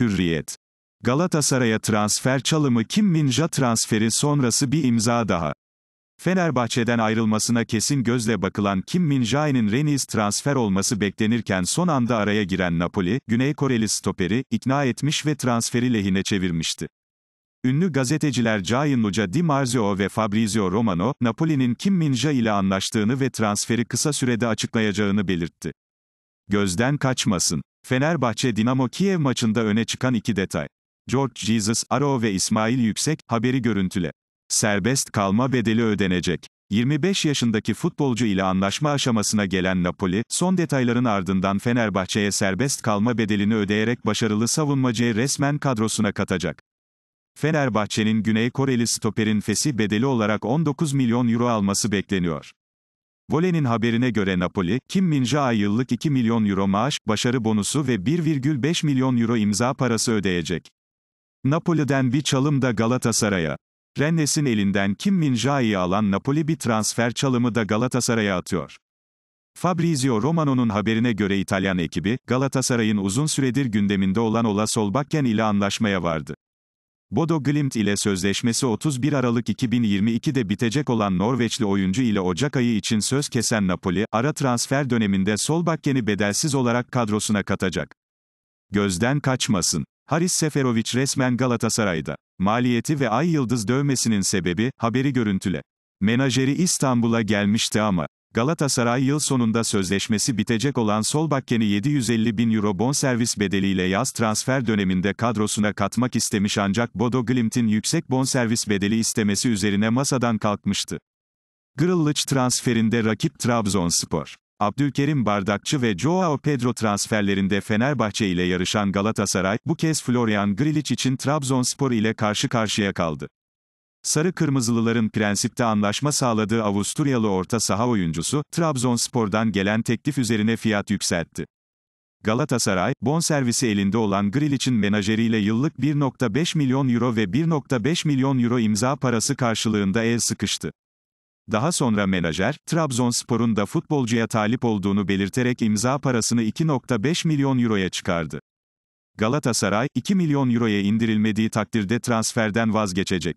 Hürriyet. Galatasaray'a transfer çalımı Kim Minja transferi sonrası bir imza daha. Fenerbahçe'den ayrılmasına kesin gözle bakılan Kim Min-jae'nin Rennes transfer olması beklenirken son anda araya giren Napoli, Güney Koreli stoperi, ikna etmiş ve transferi lehine çevirmişti. Ünlü gazeteciler Gianluca Di Marzio ve Fabrizio Romano, Napoli'nin Kim Minja ile anlaştığını ve transferi kısa sürede açıklayacağını belirtti. Gözden kaçmasın. Fenerbahçe-Dinamo Kiev maçında öne çıkan iki detay. George Jesus, Aro ve İsmail Yüksek, haberi görüntüle. Serbest kalma bedeli ödenecek. 25 yaşındaki futbolcu ile anlaşma aşamasına gelen Napoli, son detayların ardından Fenerbahçe'ye serbest kalma bedelini ödeyerek başarılı savunmacıyı resmen kadrosuna katacak. Fenerbahçe'nin Güney Koreli stoperin fesi bedeli olarak 19 milyon euro alması bekleniyor. Vole'nin haberine göre Napoli, Kim Minja'a yıllık 2 milyon euro maaş, başarı bonusu ve 1,5 milyon euro imza parası ödeyecek. Napoli'den bir çalım da Galatasaray'a. Rennes'in elinden Kim Minja'yı alan Napoli bir transfer çalımı da Galatasaray'a atıyor. Fabrizio Romano'nun haberine göre İtalyan ekibi, Galatasaray'ın uzun süredir gündeminde olan Ola Solbakken ile anlaşmaya vardı. Bodo Glimt ile sözleşmesi 31 Aralık 2022'de bitecek olan Norveçli oyuncu ile Ocak ayı için söz kesen Napoli, ara transfer döneminde Solbakken'i bedelsiz olarak kadrosuna katacak. Gözden kaçmasın. Haris Seferovic resmen Galatasaray'da. Maliyeti ve ay yıldız dövmesinin sebebi, haberi görüntüle. Menajeri İstanbul'a gelmişti ama, Galatasaray yıl sonunda sözleşmesi bitecek olan Solbakken'i 750 bin euro bonservis bedeliyle yaz transfer döneminde kadrosuna katmak istemiş ancak Bodo Glimt'in yüksek bonservis bedeli istemesi üzerine masadan kalkmıştı. Grıllıç transferinde rakip Trabzonspor. Abdülkerim Bardakçı ve Joao Pedro transferlerinde Fenerbahçe ile yarışan Galatasaray, bu kez Florian Grilic için Trabzonspor ile karşı karşıya kaldı. Sarı Kırmızılıların prensipte anlaşma sağladığı Avusturyalı orta saha oyuncusu, Trabzonspor'dan gelen teklif üzerine fiyat yükseltti. Galatasaray, bonservisi elinde olan Grilic'in menajeriyle yıllık 1.5 milyon euro ve 1.5 milyon euro imza parası karşılığında el sıkıştı. Daha sonra menajer, Trabzonspor'un da futbolcuya talip olduğunu belirterek imza parasını 2.5 milyon euroya çıkardı. Galatasaray, 2 milyon euroya indirilmediği takdirde transferden vazgeçecek.